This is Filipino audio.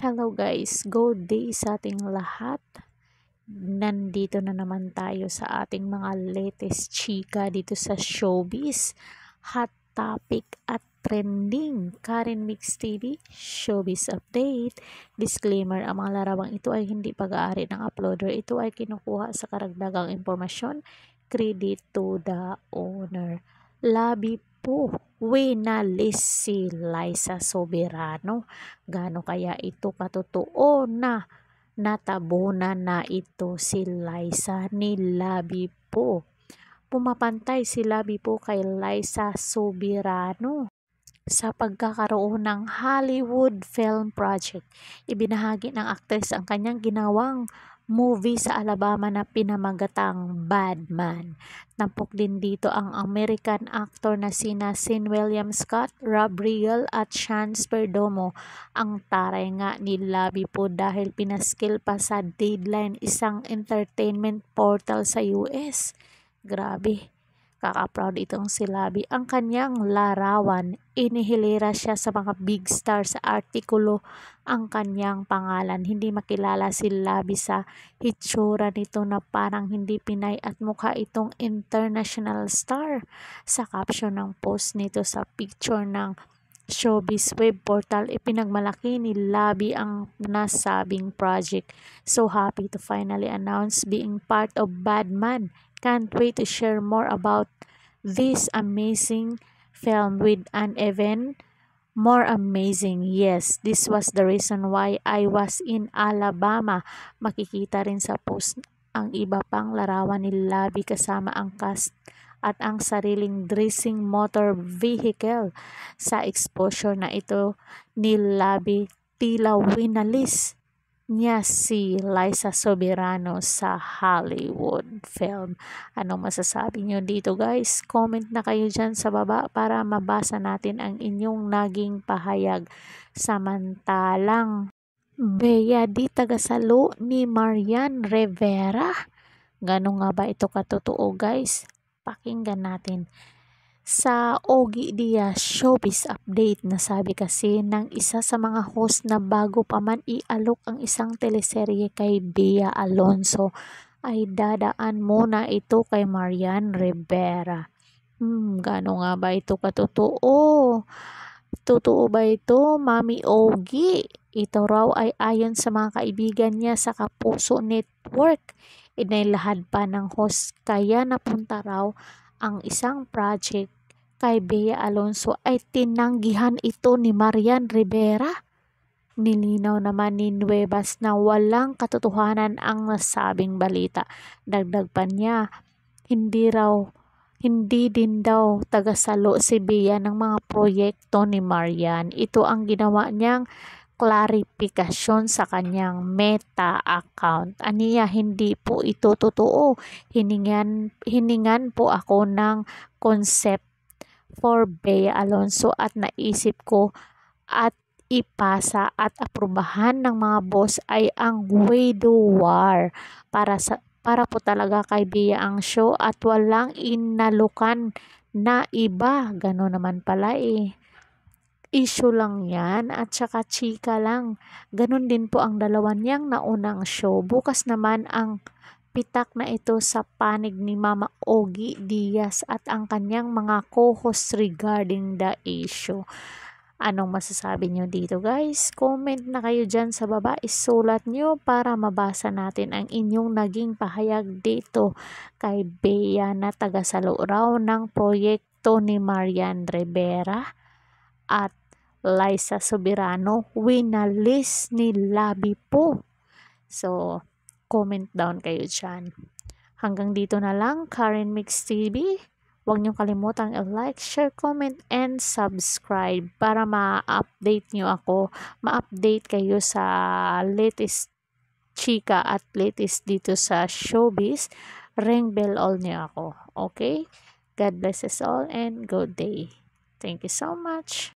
Hello guys, good day sa ating lahat. Nandito na naman tayo sa ating mga latest chika dito sa showbiz. Hot topic at trending. Karen Mix TV, showbiz update. Disclaimer, ang mga larawang ito ay hindi pag-aari ng uploader. Ito ay kinukuha sa karagdagang impormasyon. Credit to the owner. Labi po winalis si Liza Soberano. Gano kaya ito katotoo na natabunan na ito si Liza ni Labi po. Pumapantay si Labi po kay Liza Soberano sa pagkakaroon ng Hollywood Film Project. Ibinahagi ng aktres ang kanyang ginawang movie sa Alabama na pinamagatang Bad Man. Tampok din dito ang American actor na sina Sin William Scott, Rob Riegel at Sean Perdomo. Ang taray nga ni Labi po dahil pinaskil pa sa deadline isang entertainment portal sa US. Grabe nakaka-proud itong si Labi. Ang kanyang larawan, inihilera siya sa mga big star sa artikulo ang kanyang pangalan. Hindi makilala si Labi sa hitsura nito na parang hindi Pinay at mukha itong international star. Sa caption ng post nito sa picture ng showbiz web portal, ipinagmalaki ni Labi ang nasabing project. So happy to finally announce being part of Badman Can't wait to share more about this amazing film with an even more amazing. Yes, this was the reason why I was in Alabama. Makikita rin sa post ang iba pang larawan ni Lavi kasama ang cast at ang sariling dressing motor vehicle. Sa exposure na ito ni Lavi tila winalis niya si Liza Soberano sa Hollywood film. Anong masasabi niyo dito guys? Comment na kayo dyan sa baba para mabasa natin ang inyong naging pahayag. Samantalang, Bea di tagasalo ni Marian Rivera. Ganun nga ba ito katotoo guys? Pakinggan natin. Sa Ogi Diaz Showbiz Update, nasabi kasi ng isa sa mga host na bago pa man ialok ang isang teleserye kay Bea Alonso ay dadaan muna ito kay Marian Rivera. Hmm, gano nga ba ito katotoo? Totoo ba ito, Mami Ogi? Ito raw ay ayon sa mga kaibigan niya sa Kapuso Network. Inilahad pa ng host kaya napunta raw ang isang project kay Bea Alonso ay tinanggihan ito ni Marian Rivera. Nilinaw naman ni Nuevas na walang katotohanan ang nasabing balita. Dagdag pa niya, hindi raw hindi din daw tagasalo si Bea ng mga proyekto ni Marian. Ito ang ginawa niyang klarifikasyon sa kanyang meta account. Aniya, hindi po ito totoo. Hiningan, hiningan po ako ng concept for Bea Alonso at naisip ko at ipasa at aprubahan ng mga boss ay ang War para sa para po talaga kay Bea ang show at walang inalukan na iba. Gano naman pala eh. Issue lang yan at saka chika lang. ganun din po ang dalawa niyang naunang show. Bukas naman ang Pitak na ito sa panig ni Mama Ogi Diaz at ang kanyang mga co-host regarding the issue. Anong masasabi nyo dito guys? Comment na kayo dyan sa baba. Isulat nyo para mabasa natin ang inyong naging pahayag dito kay Bea na taga tagasalo raw ng proyekto ni Marian Rivera at Liza Soberano. Winalis ni Labi po. So, Comment down kayo dyan. Hanggang dito na lang, Karen Mix TV. Huwag niyong kalimutang i-like, share, comment, and subscribe para ma-update niyo ako, ma-update kayo sa latest chika at latest dito sa showbiz. Ring bell all niyo ako. Okay? God bless us all and good day. Thank you so much.